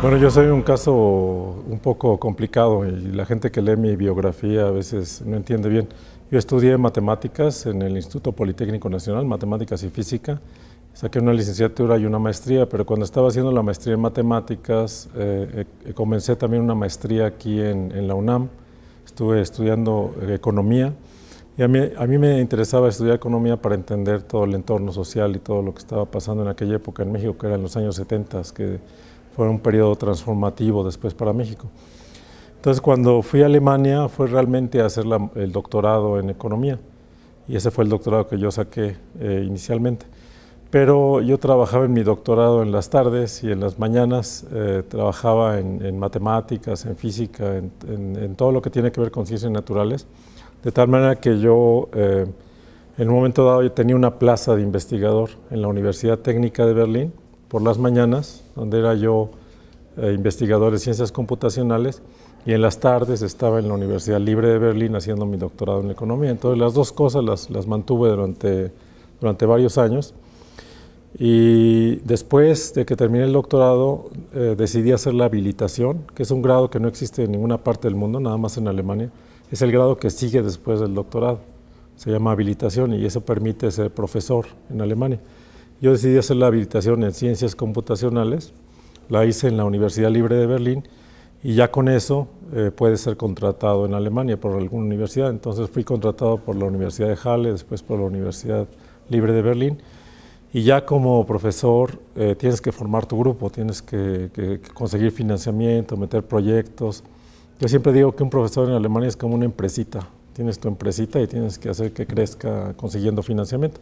Bueno, yo soy un caso un poco complicado y la gente que lee mi biografía a veces no entiende bien. Yo estudié matemáticas en el Instituto Politécnico Nacional, matemáticas y física. Saqué una licenciatura y una maestría, pero cuando estaba haciendo la maestría en matemáticas, eh, eh, comencé también una maestría aquí en, la UNAM. Estuve estudiando eh, economía y a mí, a mí me interesaba estudiar economía para entender todo el entorno social y todo lo que estaba pasando en aquella época en México, que eran los años 70, que fue un periodo transformativo después para México. Entonces, cuando fui a Alemania fue realmente a hacer el doctorado en economía y ese fue el doctorado que yo saqué eh, inicialmente. Pero yo trabajaba en mi doctorado en las tardes y en las mañanas eh, trabajaba en, matemáticas, en física, en, todo lo que tiene que ver con ciencias naturales, de tal manera que yo eh, en un momento dado yo tenía una plaza de investigador en la Universidad Técnica de Berlín por las mañanas, donde era yo eh, investigador de ciencias computacionales, y en las tardes estaba en la Universidad Libre de Berlín haciendo mi doctorado en economía. Entonces las dos cosas las, mantuve durante, durante varios años. Y después de que terminé el doctorado, eh, decidí hacer la habilitación, que es un grado que no existe en ninguna parte del mundo, nada más en Alemania. Es el grado que sigue después del doctorado. Se llama habilitación y eso permite ser profesor en Alemania. Yo decidí hacer la habilitación en ciencias computacionales, la hice en la Universidad Libre de Berlín y ya con eso eh, puedes ser contratado en Alemania por alguna universidad. Entonces fui contratado por la Universidad de Halle, después por la Universidad Libre de Berlín y ya como profesor eh, tienes que formar tu grupo, tienes que, que conseguir financiamiento, meter proyectos. Yo siempre digo que un profesor en Alemania es como una empresita, tienes tu empresita y tienes que hacer que crezca consiguiendo financiamiento.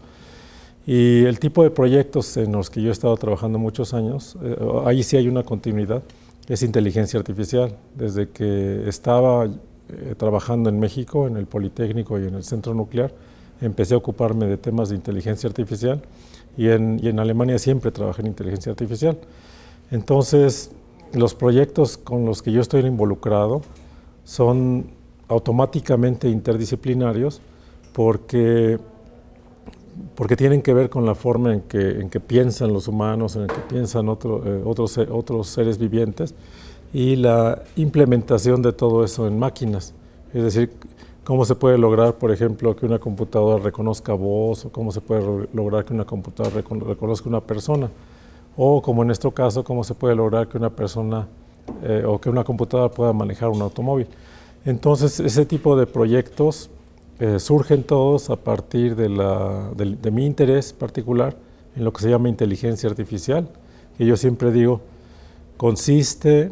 Y el tipo de proyectos en los que yo he estado trabajando muchos años, eh, ahí sí hay una continuidad, es inteligencia artificial. Desde que estaba eh, trabajando en México, en el Politécnico y en el Centro Nuclear, empecé a ocuparme de temas de inteligencia artificial y en, y en Alemania siempre trabajé en inteligencia artificial. Entonces, los proyectos con los que yo estoy involucrado son automáticamente interdisciplinarios porque porque tienen que ver con la forma en que, en que piensan los humanos, en el que piensan eh, otros otros, eh, otros seres vivientes, y la implementación de todo eso en máquinas. Es decir, cómo se puede lograr, por ejemplo, que una computadora reconozca voz, o cómo se puede lograr que una computadora reconozca una persona, o como en nuestro caso, cómo se puede lograr que una persona eh, o que una computadora pueda manejar un automóvil. Entonces, ese tipo de proyectos eh, surgen todos a partir de, la, mi interés particular en lo que se llama inteligencia artificial, que yo siempre digo, consiste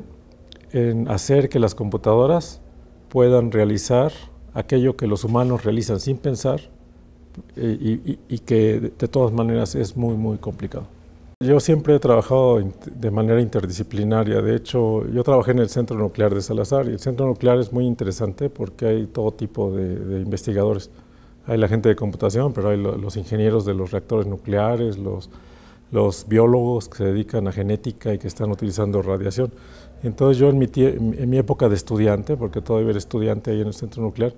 en hacer que las computadoras puedan realizar aquello que los humanos realizan sin pensar eh, y que de todas maneras es muy, muy complicado. Yo siempre he trabajado de manera interdisciplinaria. De hecho, yo trabajé en el Centro Nuclear de Salazar y el Centro Nuclear es muy interesante porque hay todo tipo de, investigadores. Hay la gente de computación, pero hay los ingenieros de los reactores nucleares, los, biólogos que se dedican a genética y que están utilizando radiación. Entonces yo en mi, en mi época de estudiante, porque todavía era estudiante ahí en el Centro Nuclear,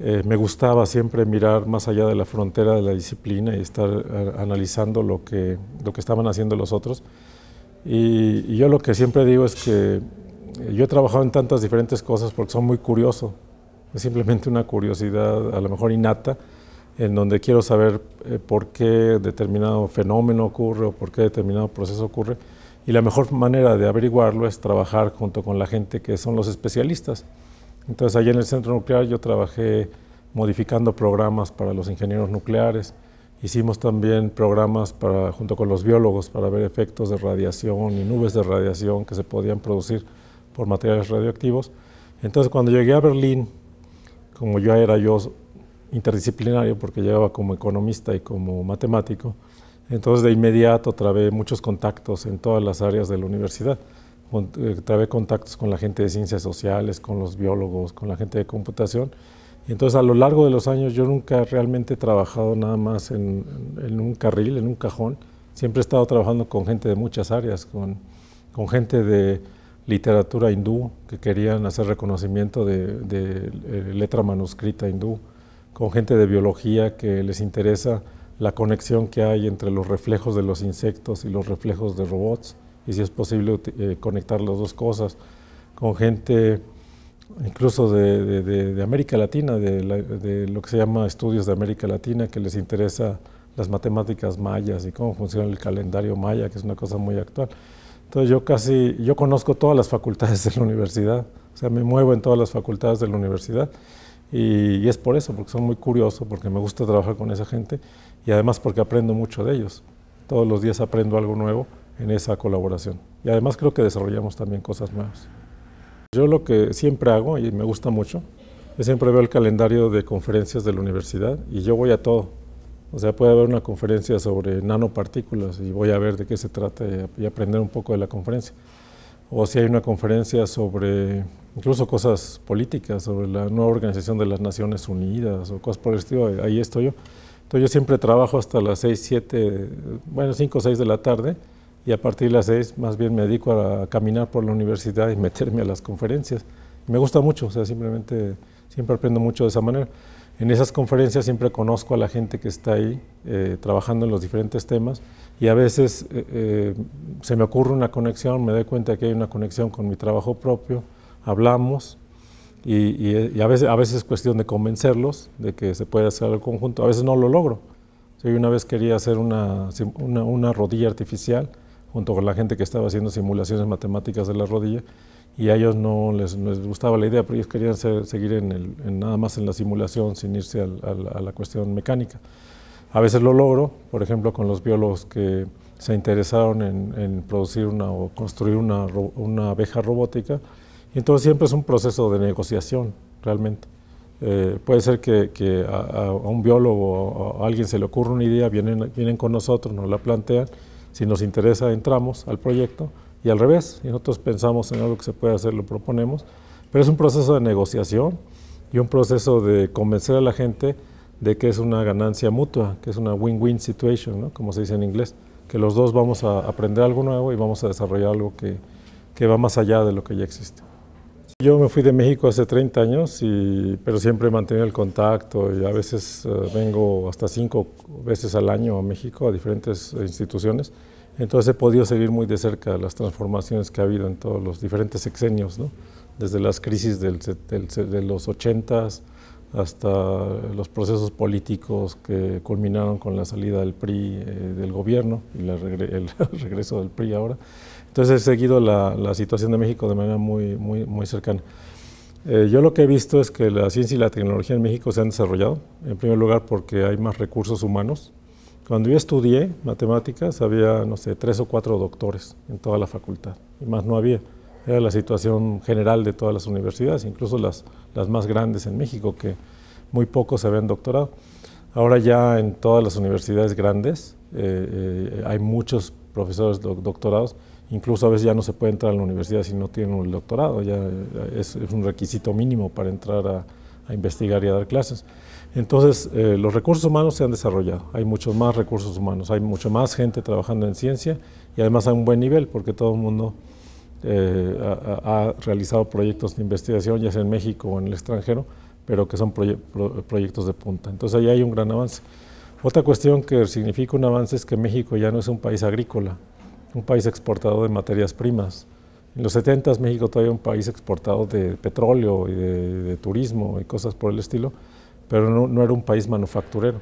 eh, me gustaba siempre mirar más allá de la frontera de la disciplina y estar analizando lo que, estaban haciendo los otros. Y, yo lo que siempre digo es que eh, yo he trabajado en tantas diferentes cosas porque son muy curioso. Es simplemente una curiosidad a lo mejor innata en donde quiero saber eh, por qué determinado fenómeno ocurre o por qué determinado proceso ocurre. Y la mejor manera de averiguarlo es trabajar junto con la gente que son los especialistas. Entonces, allí en el centro nuclear yo trabajé modificando programas para los ingenieros nucleares. Hicimos también programas para, junto con los biólogos para ver efectos de radiación y nubes de radiación que se podían producir por materiales radioactivos. Entonces, cuando llegué a Berlín, como ya era yo interdisciplinario, porque llegaba como economista y como matemático, entonces de inmediato trabé muchos contactos en todas las áreas de la universidad. Eh, trabé contactos con la gente de ciencias sociales, con los biólogos, con la gente de computación. Y entonces a lo largo de los años yo nunca realmente he trabajado nada más en, un carril, en un cajón. Siempre he estado trabajando con gente de muchas áreas, con, gente de literatura hindú que querían hacer reconocimiento de eh, letra manuscrita hindú, con gente de biología que les interesa la conexión que hay entre los reflejos de los insectos y los reflejos de robots y si es posible eh, conectar las dos cosas con gente incluso de, de, América Latina, de, lo que se llama estudios de América Latina, que les interesa las matemáticas mayas y cómo funciona el calendario maya, que es una cosa muy actual. Entonces yo casi, yo conozco todas las facultades de la universidad, o sea, me muevo en todas las facultades de la universidad y, es por eso, porque soy muy curioso, porque me gusta trabajar con esa gente y además porque aprendo mucho de ellos. Todos los días aprendo algo nuevo en esa colaboración. Y además creo que desarrollamos también cosas nuevas. Yo lo que siempre hago, y me gusta mucho, es siempre veo el calendario de conferencias de la universidad y yo voy a todo. O sea, puede haber una conferencia sobre nanopartículas y voy a ver de qué se trata y aprender un poco de la conferencia. O si hay una conferencia sobre incluso cosas políticas, sobre la nueva organización de las Naciones Unidas o cosas por el estilo, ahí estoy yo. Entonces yo siempre trabajo hasta las 6, 7, bueno, 5 o 6 de la tarde y a partir de las seis más bien me dedico a, caminar por la universidad y meterme a las conferencias. me gusta mucho, o sea, simplemente siempre aprendo mucho de esa manera. En esas conferencias siempre conozco a la gente que está ahí eh, trabajando en los diferentes temas y a veces eh, eh, se me ocurre una conexión, me doy cuenta que hay una conexión con mi trabajo propio, hablamos y, a, veces, a veces es cuestión de convencerlos de que se puede hacer el conjunto, a veces no lo logro. yo una vez quería hacer una, una, una rodilla artificial junto con la gente que estaba haciendo simulaciones matemáticas de la rodilla, y a ellos no les, gustaba la idea, pero ellos querían seguir en nada más en la simulación sin irse a la cuestión mecánica. A veces lo logro, por ejemplo, con los biólogos que se interesaron en, producir una, o construir una, abeja robótica, y entonces siempre es un proceso de negociación, realmente. Eh, puede ser que, a, un biólogo o a alguien se le ocurra una idea, vienen, vienen con nosotros, nos la plantean, si nos interesa, entramos al proyecto y al revés. Y nosotros pensamos en algo que se puede hacer, lo proponemos. Pero es un proceso de negociación y un proceso de convencer a la gente de que es una ganancia mutua, que es una win-win situation, como se dice en inglés, que los dos vamos a aprender algo nuevo y vamos a desarrollar algo que va más allá de lo que ya existe. Yo me fui de México hace 30 años, pero siempre he mantenido el contacto y a veces eh, vengo hasta cinco veces al año a México, a diferentes instituciones. Entonces he podido seguir muy de cerca las transformaciones que ha habido en todos los diferentes sexenios, desde las crisis de los 80s, hasta los procesos políticos que culminaron con la salida del PRI eh, del gobierno y el regreso del PRI ahora. Entonces he seguido la, la, situación de México de manera muy, muy, muy cercana. Eh, yo lo que he visto es que la ciencia y la tecnología en México se han desarrollado, en primer lugar porque hay más recursos humanos. Cuando yo estudié matemáticas había, no sé, tres o cuatro doctores en toda la facultad, y más no había era la situación general de todas las universidades, incluso las, las más grandes en México, que muy pocos se ven doctorado. Ahora ya en todas las universidades grandes eh, eh, hay muchos profesores doctorados, incluso a veces ya no se puede entrar a la universidad si no tiene un doctorado, ya eh, es, un requisito mínimo para entrar a, investigar y a dar clases. Entonces, los recursos humanos se han desarrollado, hay muchos más recursos humanos, hay mucha más gente trabajando en ciencia y además hay un buen nivel porque todo el mundo eh, ha, realizado proyectos de investigación, ya sea en México o en el extranjero, pero que son proyectos de punta. Entonces ahí hay un gran avance. Otra cuestión que significa un avance es que México ya no es un país agrícola, un país exportador de materias primas. En los 70 s México todavía era un país exportado de petróleo y de, turismo y cosas por el estilo, pero no era un país manufacturero.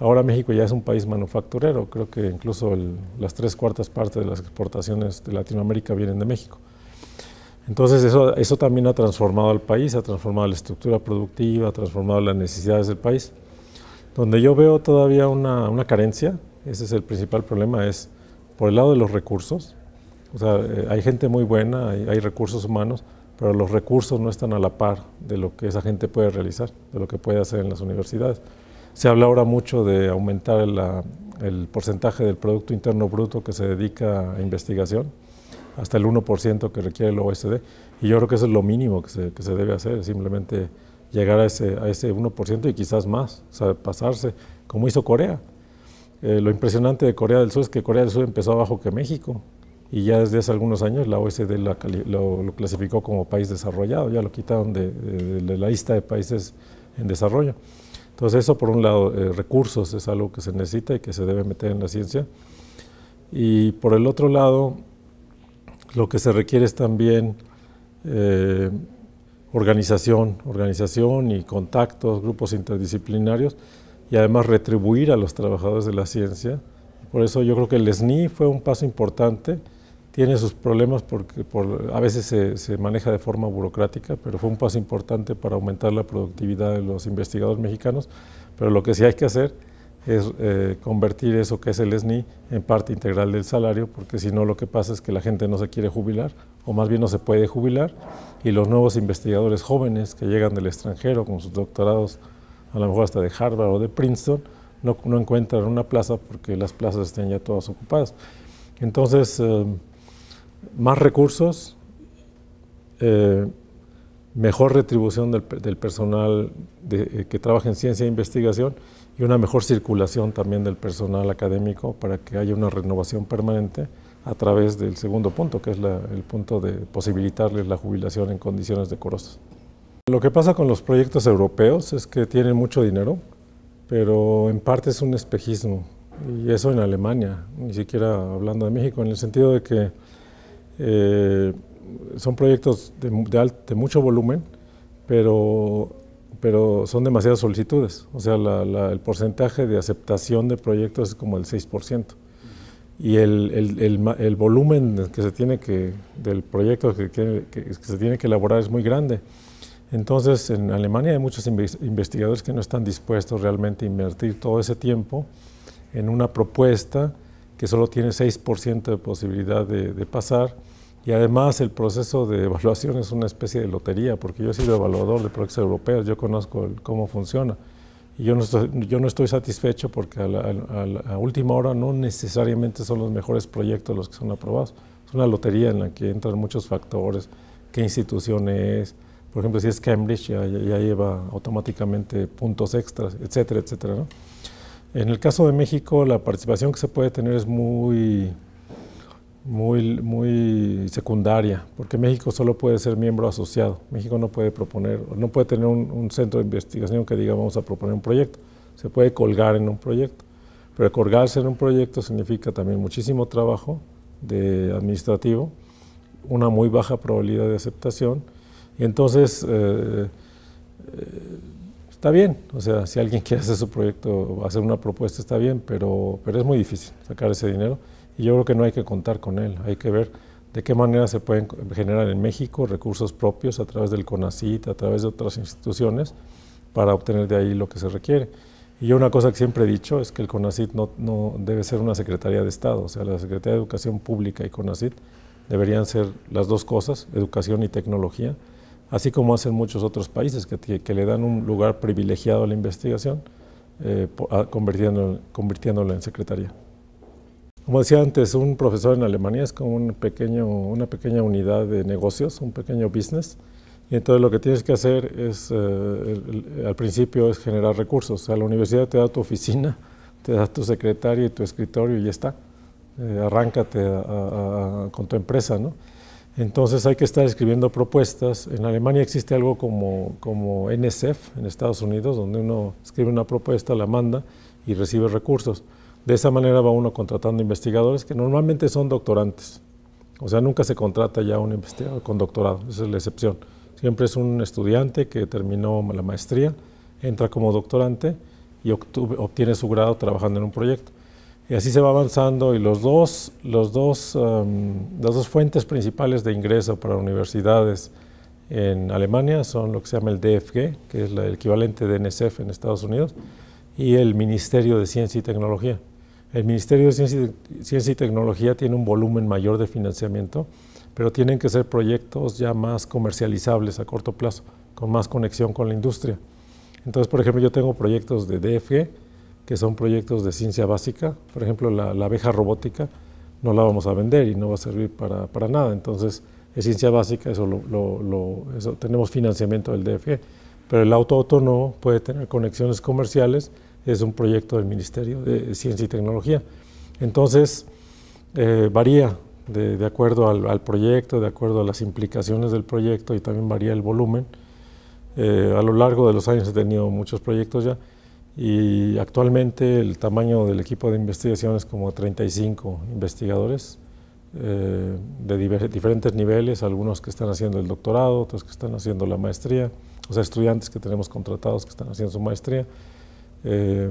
Ahora México ya es un país manufacturero, creo que incluso las tres cuartas partes de las exportaciones de Latinoamérica vienen de México. Entonces eso, también ha transformado al país, ha transformado la estructura productiva, ha transformado las necesidades del país. Donde yo veo todavía una, carencia, ese es el principal problema, es por el lado de los recursos. O sea, eh, hay gente muy buena, hay recursos humanos, pero los recursos no están a la par de lo que esa gente puede realizar, de lo que puede hacer en las universidades. Se habla ahora mucho de aumentar el porcentaje del Producto Interno Bruto que se dedica a investigación, hasta el 1% que requiere el OSD. Y yo creo que eso es lo mínimo que se, debe hacer, simplemente llegar a ese, a ese 1% y quizás más, pasarse, como hizo Corea. Eh, lo impresionante de Corea del Sur es que Corea del Sur empezó abajo que México y ya desde hace algunos años la OSD lo, clasificó como país desarrollado, ya lo quitaron de la lista de países en desarrollo. Entonces eso por un lado, eh, recursos es algo que se necesita y que se debe meter en la ciencia. Y por el otro lado, lo que se requiere es también eh, organización, organización y contactos, grupos interdisciplinarios y además retribuir a los trabajadores de la ciencia. Por eso yo creo que el SNI fue un paso importante tiene sus problemas porque a veces se, se, maneja de forma burocrática, pero fue un paso importante para aumentar la productividad de los investigadores mexicanos. Pero lo que sí hay que hacer es eh, convertir eso que es el SNI en parte integral del salario, porque si no lo que pasa es que la gente no se quiere jubilar, o más bien no se puede jubilar, y los nuevos investigadores jóvenes que llegan del extranjero con sus doctorados, a lo mejor hasta de Harvard o de Princeton, no, no encuentran una plaza porque las plazas estén ya todas ocupadas. Entonces, em, más recursos, eh, mejor retribución del, personal eh, que trabaja en ciencia e investigación y una mejor circulación también del personal académico para que haya una renovación permanente a través del segundo punto, que es el punto de posibilitarles la jubilación en condiciones decorosas. Lo que pasa con los proyectos europeos es que tienen mucho dinero, pero en parte es un espejismo, y eso en Alemania, ni siquiera hablando de México, en el sentido de que eh, son proyectos de, mucho volumen, pero, pero son demasiadas solicitudes. O sea, el porcentaje de aceptación de proyectos es como el 6%. Y el, el, volumen que se tiene que, del proyecto que, se tiene que elaborar es muy grande. Entonces, en Alemania hay muchos investigadores que no están dispuestos realmente a invertir todo ese tiempo en una propuesta que solo tiene 6% de posibilidad de, de pasar y además el proceso de evaluación es una especie de lotería, porque yo he sido evaluador de proyectos europeos, yo conozco cómo funciona. Y yo no estoy, yo no estoy satisfecho porque a, última hora no necesariamente son los mejores proyectos los que son aprobados. Es una lotería en la que entran muchos factores, qué institución es, por ejemplo, si es Cambridge ya, lleva automáticamente puntos extras, etcétera, etcétera. En el caso de México, la participación que se puede tener es muy muy, muy secundaria, porque México solo puede ser miembro asociado. México no puede proponer, no puede tener un, centro de investigación que diga vamos a proponer un proyecto. Se puede colgar en un proyecto, pero colgarse en un proyecto significa también muchísimo trabajo de administrativo, una muy baja probabilidad de aceptación. Y entonces eh, eh, está bien, o sea, si alguien quiere hacer su proyecto, hacer una propuesta está bien, pero es muy difícil sacar ese dinero y yo creo que no hay que contar con él, hay que ver de qué manera se pueden generar en México recursos propios a través del CONACIT, a través de otras instituciones, para obtener de ahí lo que se requiere. Y yo una cosa que siempre he dicho es que el CONACIT no, no debe ser una Secretaría de Estado, o sea, la Secretaría de Educación Pública y CONACIT deberían ser las dos cosas, educación y tecnología, así como hacen muchos otros países que, que le dan un lugar privilegiado a la investigación, eh, convirtiéndola en secretaría. Como decía antes, un profesor en Alemania es como un pequeño, una pequeña unidad de negocios, un pequeño business. Y entonces lo que tienes que hacer es, eh, eh, al principio, es generar recursos. O la universidad te da tu oficina, te da tu secretario y tu escritorio y ya está. Eh, arráncate con tu empresa, ¿no? Entonces hay que estar escribiendo propuestas. En Alemania existe algo como, como NSF, en Estados Unidos, donde uno escribe una propuesta, la manda y recibe recursos. De esa manera va uno contratando investigadores que normalmente son doctorantes. O sea, nunca se contrata ya un investigador con doctorado, esa es la excepción. Siempre es un estudiante que terminó la maestría, entra como doctorante y obtiene su grado trabajando en un proyecto. Y así se va avanzando y los dos, los dos, em, las dos fuentes principales de ingreso para universidades en Alemania son lo que se llama el DFG, que es el equivalente de NSF en Estados Unidos, y el Ministerio de Ciencia y Tecnología. El Ministerio de Ciencia y Tecnología tiene un volumen mayor de financiamiento, pero tienen que ser proyectos ya más comercializables a corto plazo, con más conexión con la industria. Entonces, por ejemplo, yo tengo proyectos de DF, que son proyectos de ciencia básica, por ejemplo, la, abeja robótica, no la vamos a vender y no va a servir para, nada. Entonces, es ciencia básica, eso, lo, tenemos financiamiento del DF, pero el auto autónomo puede tener conexiones comerciales es un proyecto del Ministerio de Ciencia y Tecnología. Entonces, eh, varía de, acuerdo al, proyecto, de acuerdo a las implicaciones del proyecto y también varía el volumen. Eh, a lo largo de los años he tenido muchos proyectos ya y actualmente el tamaño del equipo de investigación es como 35 investigadores eh, de diferentes niveles, algunos que están haciendo el doctorado, otros que están haciendo la maestría, o sea, estudiantes que tenemos contratados que están haciendo su maestría. Eh,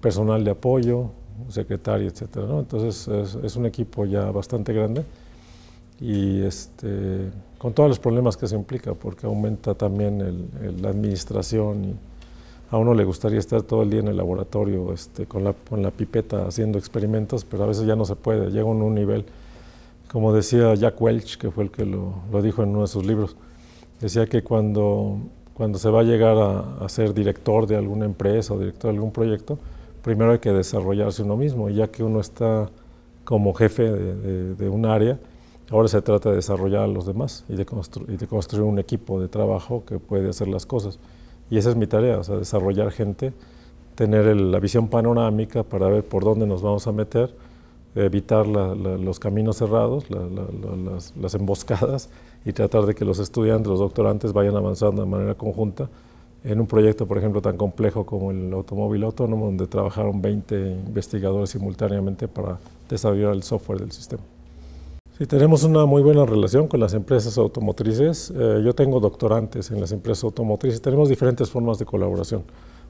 personal de apoyo, secretaria, etc. Entonces es, un equipo ya bastante grande y este, con todos los problemas que se implica, porque aumenta también la administración y a uno le gustaría estar todo el día en el laboratorio este, con, la, pipeta haciendo experimentos, pero a veces ya no se puede, llega a un nivel, como decía Jack Welch, que fue el que lo dijo en uno de sus libros, decía que cuando cuando se va a llegar a, ser director de alguna empresa o director de algún proyecto, primero hay que desarrollarse uno mismo. Y ya que uno está como jefe de, un área, ahora se trata de desarrollar a los demás y de, construir un equipo de trabajo que puede hacer las cosas. Y esa es mi tarea, desarrollar gente, tener la visión panorámica para ver por dónde nos vamos a meter, evitar los caminos cerrados, las emboscadas y tratar de que los estudiantes, los doctorantes vayan avanzando de manera conjunta en un proyecto, por ejemplo, tan complejo como el automóvil autónomo, donde trabajaron 20 investigadores simultáneamente para desarrollar el software del sistema. Sí, tenemos una muy buena relación con las empresas automotrices. Eh, yo tengo doctorantes en las empresas automotrices. Tenemos diferentes formas de colaboración.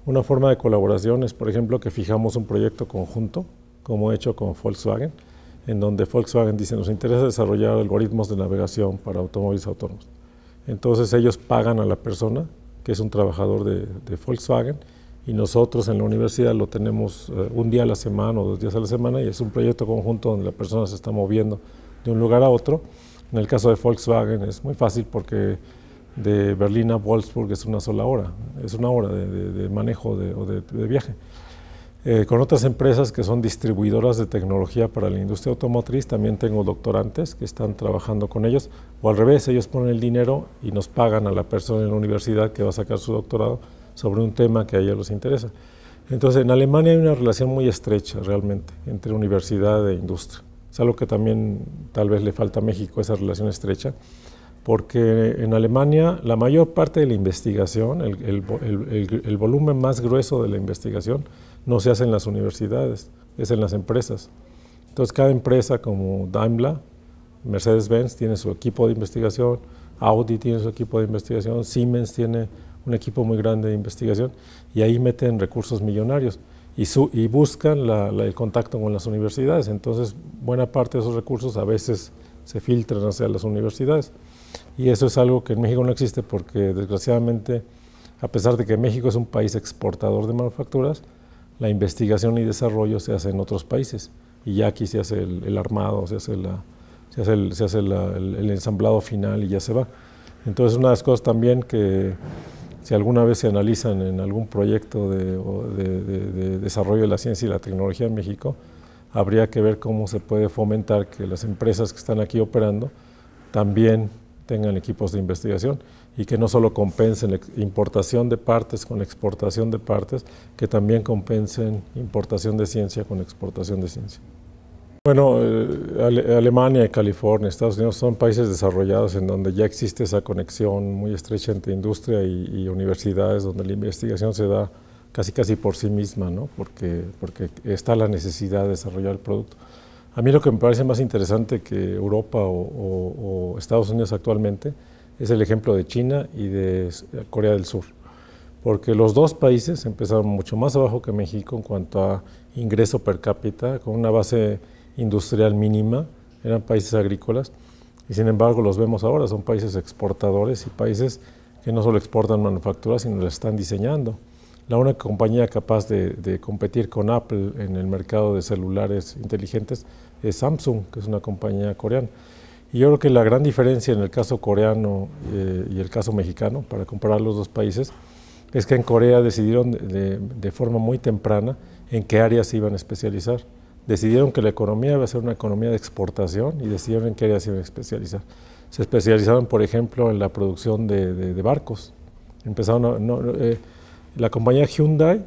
Una forma de colaboración es, por ejemplo, que fijamos un proyecto conjunto, como he hecho con Volkswagen, en donde Volkswagen dice, nos interesa desarrollar algoritmos de navegación para automóviles autónomos. Entonces ellos pagan a la persona, que es un trabajador de, Volkswagen, y nosotros en la universidad lo tenemos eh, un día a la semana o dos días a la semana, y es un proyecto conjunto donde la persona se está moviendo de un lugar a otro. En el caso de Volkswagen es muy fácil porque de Berlín a Wolfsburg es una sola hora, es una hora de, de manejo o de viaje. Eh, con otras empresas que son distribuidoras de tecnología para la industria automotriz, también tengo doctorantes que están trabajando con ellos, o al revés, ellos ponen el dinero y nos pagan a la persona en la universidad que va a sacar su doctorado sobre un tema que a ellos les interesa. Entonces, en Alemania hay una relación muy estrecha realmente entre universidad e industria. Es algo que también tal vez le falta a México, esa relación estrecha, porque en Alemania la mayor parte de la investigación, el volumen más grueso de la investigación, no se hace en las universidades, es en las empresas. Entonces cada empresa como Daimler, Mercedes-Benz tiene su equipo de investigación, Audi tiene su equipo de investigación, Siemens tiene un equipo muy grande de investigación y ahí meten recursos millonarios y, buscan el contacto con las universidades. Entonces buena parte de esos recursos a veces se filtran hacia las universidades y eso es algo que en México no existe porque desgraciadamente a pesar de que México es un país exportador de manufacturas, la investigación y desarrollo se hace en otros países. Y ya aquí se hace el, armado, se hace, la, se hace, el, ensamblado final y ya se va. Entonces, una de las cosas también que si alguna vez se analizan en algún proyecto de desarrollo de la ciencia y la tecnología en México, habría que ver cómo se puede fomentar que las empresas que están aquí operando también tengan equipos de investigación y que no solo compensen la importación de partes con exportación de partes, que también compensen importación de ciencia con exportación de ciencia. Bueno, eh, Alemania, California, Estados Unidos son países desarrollados en donde ya existe esa conexión muy estrecha entre industria y, y universidades, donde la investigación se da casi casi por sí misma, ¿no? porque, porque está la necesidad de desarrollar el producto. A mí lo que me parece más interesante que Europa o, Estados Unidos actualmente es el ejemplo de China y de eh, Corea del Sur, porque los dos países empezaron mucho más abajo que México en cuanto a ingreso per cápita, con una base industrial mínima, eran países agrícolas, y sin embargo los vemos ahora, son países exportadores y países que no solo exportan manufacturas, sino las están diseñando la única compañía capaz de, competir con Apple en el mercado de celulares inteligentes es Samsung, que es una compañía coreana. Y yo creo que la gran diferencia en el caso coreano eh, y el caso mexicano, para comparar los dos países, es que en Corea decidieron de, forma muy temprana en qué áreas se iban a especializar. Decidieron que la economía iba a ser una economía de exportación y decidieron en qué áreas se iban a especializar. Se especializaron, por ejemplo, en la producción de, barcos. Empezaron a, eh, la compañía Hyundai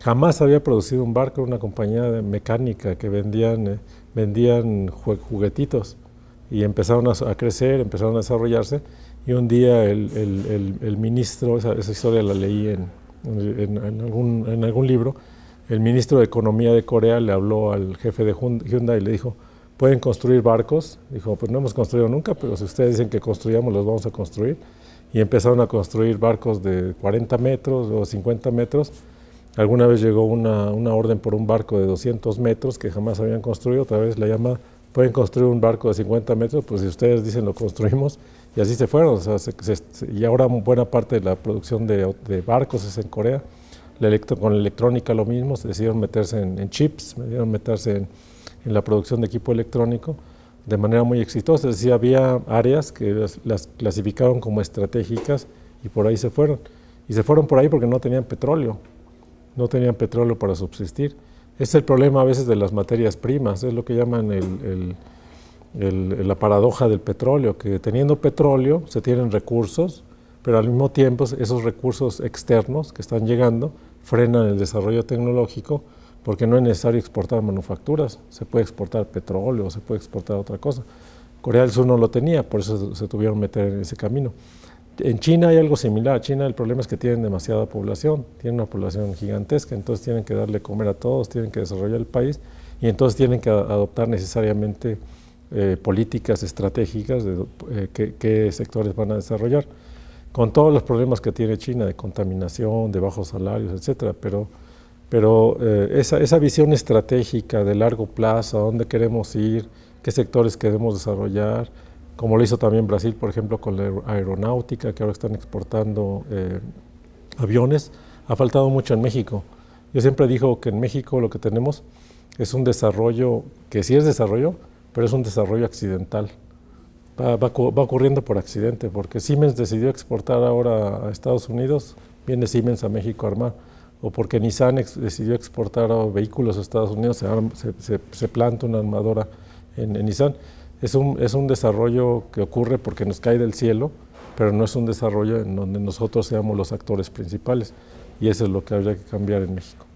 jamás había producido un barco, una compañía de mecánica que vendían, eh, vendían juguetitos y empezaron a, crecer, empezaron a desarrollarse y un día el, el, el, ministro, esa, esa, historia la leí en, en, en, algún, en algún libro, el ministro de Economía de Corea le habló al jefe de Hyundai y le dijo, ¿pueden construir barcos? Dijo, pues no hemos construido nunca, pero si ustedes dicen que construyamos, los vamos a construir y empezaron a construir barcos de 40 metros o 50 metros. Alguna vez llegó una, orden por un barco de 200 metros que jamás habían construido, otra vez la llama, pueden construir un barco de 50 metros, pues si ustedes dicen lo construimos, y así se fueron. y ahora buena parte de la producción de, barcos es en Corea. La con electrónica lo mismo, decidieron meterse en, en chips, decidieron meterse en, en la producción de equipo electrónico de manera muy exitosa. Es decir, había áreas que las, clasificaron como estratégicas y por ahí se fueron. Y se fueron por ahí porque no tenían petróleo, no tenían petróleo para subsistir. es el problema a veces de las materias primas, es lo que llaman el, la paradoja del petróleo, que teniendo petróleo se tienen recursos, pero al mismo tiempo esos recursos externos que están llegando frenan el desarrollo tecnológico porque no es necesario exportar manufacturas, se puede exportar petróleo, se puede exportar otra cosa. Corea del Sur no lo tenía, por eso se tuvieron que meter en ese camino. En China hay algo similar. China el problema es que tienen demasiada población, tienen una población gigantesca, entonces tienen que darle comer a todos, tienen que desarrollar el país y entonces tienen que adoptar necesariamente eh, políticas estratégicas de eh, qué, qué, sectores van a desarrollar, con todos los problemas que tiene China de contaminación, de bajos salarios, etcétera. Pero pero eh, esa, visión estratégica de largo plazo, a dónde queremos ir, qué sectores queremos desarrollar, como lo hizo también Brasil, por ejemplo, con la aeronáutica, que ahora están exportando eh, aviones, ha faltado mucho en México. Yo siempre digo que en México lo que tenemos es un desarrollo, que sí es desarrollo, pero es un desarrollo accidental. va, ocurriendo por accidente, porque Siemens decidió exportar ahora a Estados Unidos, viene Siemens a México a armar o porque Nissan decidió exportar vehículos a Estados Unidos, se, planta una armadora en, en Nissan. Es un, es un, desarrollo que ocurre porque nos cae del cielo, pero no es un desarrollo en donde nosotros seamos los actores principales. Y eso es lo que habría que cambiar en México.